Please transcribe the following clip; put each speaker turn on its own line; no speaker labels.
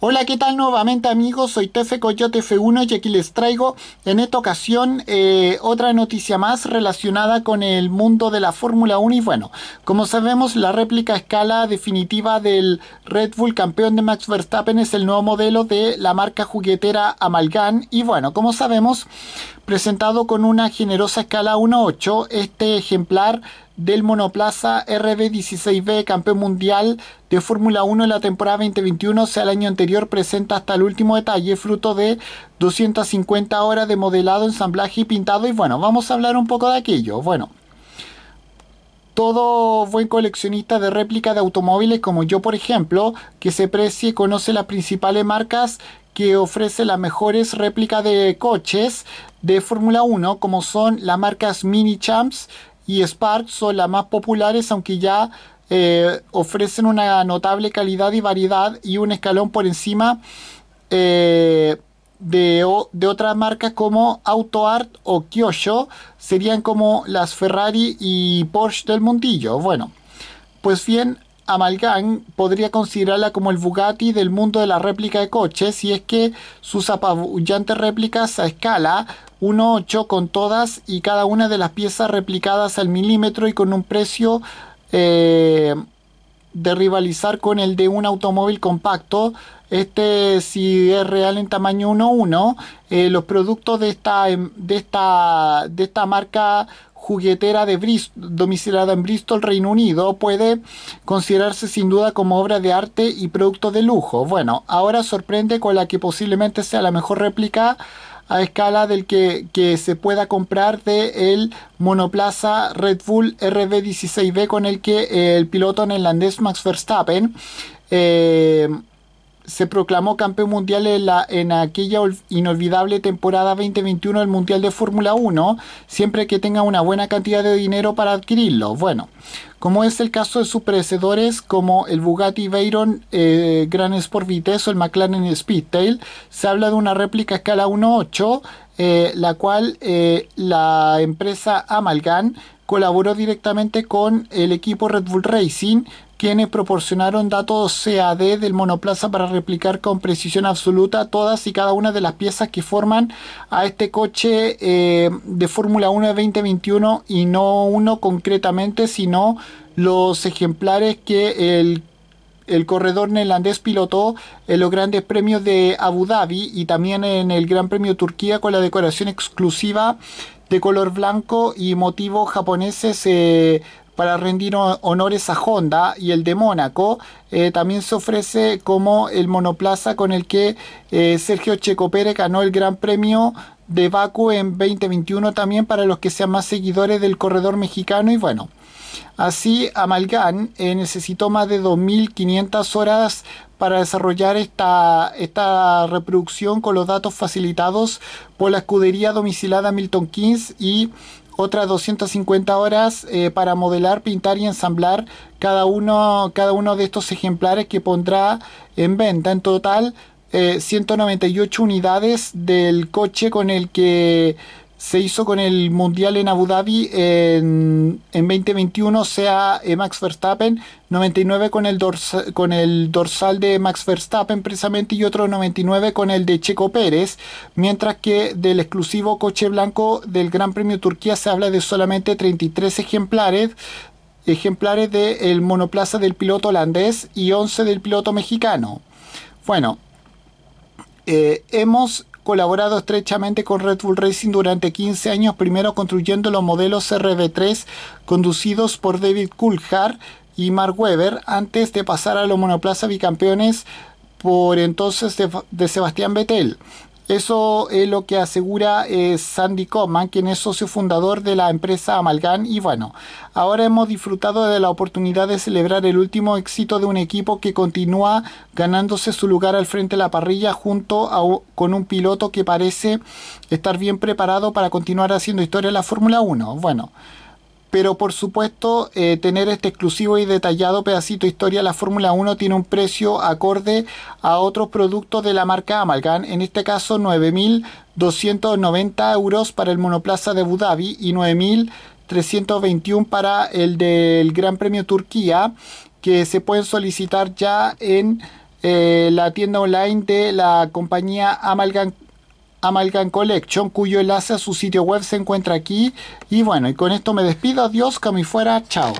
Hola, ¿qué tal nuevamente amigos? Soy Tefe Coyote F1 y aquí les traigo en esta ocasión eh, otra noticia más relacionada con el mundo de la Fórmula 1 y bueno, como sabemos la réplica escala definitiva del Red Bull campeón de Max Verstappen es el nuevo modelo de la marca juguetera Amalgam y bueno, como sabemos presentado con una generosa escala 1.8, este ejemplar del monoplaza RB16B, campeón mundial de Fórmula 1 en la temporada 2021, o sea, el año anterior, presenta hasta el último detalle, fruto de 250 horas de modelado, ensamblaje y pintado. Y bueno, vamos a hablar un poco de aquello. Bueno. Todo buen coleccionista de réplica de automóviles como yo, por ejemplo, que se precie conoce las principales marcas que ofrece las mejores réplicas de coches de Fórmula 1, como son las marcas Mini Champs, y Spark son las más populares, aunque ya eh, ofrecen una notable calidad y variedad y un escalón por encima eh, de, de, otras marcas como AutoArt o Kyosho, serían como las Ferrari y Porsche del mundillo. Bueno, pues bien, Amalgam podría considerarla como el Bugatti del mundo de la réplica de coches, si es que sus apabullantes réplicas a escala 1.8 con todas y cada una de las piezas replicadas al milímetro y con un precio eh, de rivalizar con el de un automóvil compacto. Este si es real en tamaño 1.1. Eh, los productos de esta, em, de, esta, de esta marca juguetera de Bristol, domiciliada en Bristol, Reino Unido, puede considerarse sin duda como obra de arte y producto de lujo. Bueno, ahora sorprende con la que posiblemente sea la mejor réplica a escala del que, se pueda comprar de el monoplaza Red Bull RB16B con el que el piloto neerlandés Max Verstappen eh, se proclamó campeón mundial en, aquella inolvidable temporada 2021 del Mundial de Fórmula 1, siempre que tenga una buena cantidad de dinero para adquirirlo. Bueno, como es el caso de sus predecesores como el Bugatti Veyron eh, Gran Sport Vitesse o el McLaren Speedtail, se habla de una réplica escala 1.8, eh, la cual eh, la empresa Amalgam colaboró directamente con el equipo Red Bull Racing quienes proporcionaron datos CAD del monoplaza para replicar con precisión absoluta todas y cada una de las piezas que forman a este coche eh, de Fórmula 1 de 2021 y no uno concretamente, sino los ejemplares que el el corredor neerlandés pilotó en los grandes premios de Abu Dhabi y también en el Gran Premio Turquía con la decoración exclusiva de color blanco y motivos japoneses eh, para rendir honores a Honda y el de Mónaco. Eh, también se ofrece como el monoplaza con el que eh, Sergio Checo Pérez ganó el Gran Premio de Baku en 2021 también para los que sean más seguidores del corredor mexicano y bueno. Así, amalgán necesitó más de 2.500 horas para desarrollar esta, esta reproducción con los datos facilitados por la escudería domicilada Milton Keynes y otras 250 horas eh, para modelar, pintar y ensamblar cada uno, cada uno de estos ejemplares que pondrá en venta. En total, 198 eh, unidades del coche con el que se hizo con el Mundial en Abu Dhabi en, en 2021, sea eh, Max Verstappen, 99 con el, dorsal, con el dorsal de Max Verstappen precisamente y otro 99 con el de Checo Pérez, mientras que del exclusivo coche blanco del Gran Premio Turquía se habla de solamente 33 ejemplares, ejemplares del monoplaza del piloto holandés y 11 del piloto mexicano. Bueno, eh, hemos colaborado estrechamente con Red Bull Racing durante 15 años, primero construyendo los modelos RB3 conducidos por David Coulthard y Mark Webber, antes de pasar a los monoplaza bicampeones por entonces de, de Sebastián Vettel. Eso es lo que asegura eh, Sandy Coman, quien es socio fundador de la empresa Amalgam. Y bueno, ahora hemos disfrutado de la oportunidad de celebrar el último éxito de un equipo que continúa ganándose su lugar al frente de la parrilla junto con un piloto que parece estar bien preparado para continuar haciendo historia en la Fórmula 1. Bueno pero por supuesto eh, tener este exclusivo y detallado pedacito de historia la Fórmula 1 tiene un precio acorde a otros productos de la marca Amalgam, en este caso 9.290 euros para el monoplaza de Abu Dhabi y 9.321 para el del Gran Premio Turquía que se pueden solicitar ya en eh, la tienda online de la compañía Amalgam Amalgam Collection, cuyo enlace a su sitio web se encuentra aquí. Y bueno, y con esto me despido. Adiós, cami fuera. Chao.